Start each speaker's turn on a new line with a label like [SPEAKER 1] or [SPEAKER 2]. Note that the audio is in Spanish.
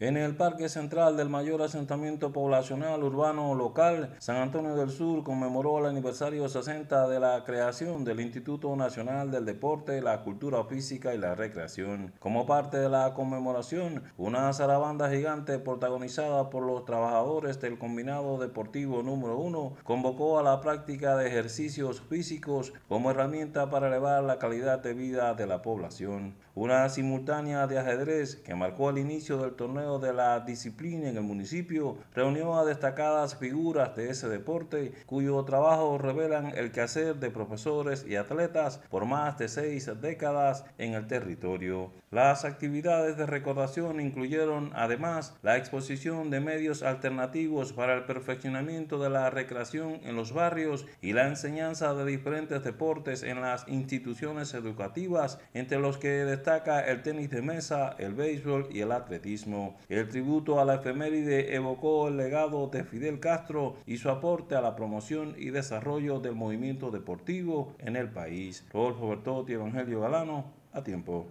[SPEAKER 1] En el Parque Central del mayor asentamiento poblacional urbano local, San Antonio del Sur conmemoró el aniversario 60 de la creación del Instituto Nacional del Deporte, la Cultura Física y la Recreación. Como parte de la conmemoración, una zarabanda gigante protagonizada por los trabajadores del Combinado Deportivo número 1 convocó a la práctica de ejercicios físicos como herramienta para elevar la calidad de vida de la población. Una simultánea de ajedrez que marcó el inicio del torneo de la Disciplina en el municipio reunió a destacadas figuras de ese deporte cuyo trabajo revelan el quehacer de profesores y atletas por más de seis décadas en el territorio. Las actividades de recordación incluyeron además la exposición de medios alternativos para el perfeccionamiento de la recreación en los barrios y la enseñanza de diferentes deportes en las instituciones educativas, entre los que destaca el tenis de mesa, el béisbol y el atletismo. El tributo a la efeméride evocó el legado de Fidel Castro y su aporte a la promoción y desarrollo del movimiento deportivo en el país. Rodolfo Bertotti, Evangelio Galano, a tiempo.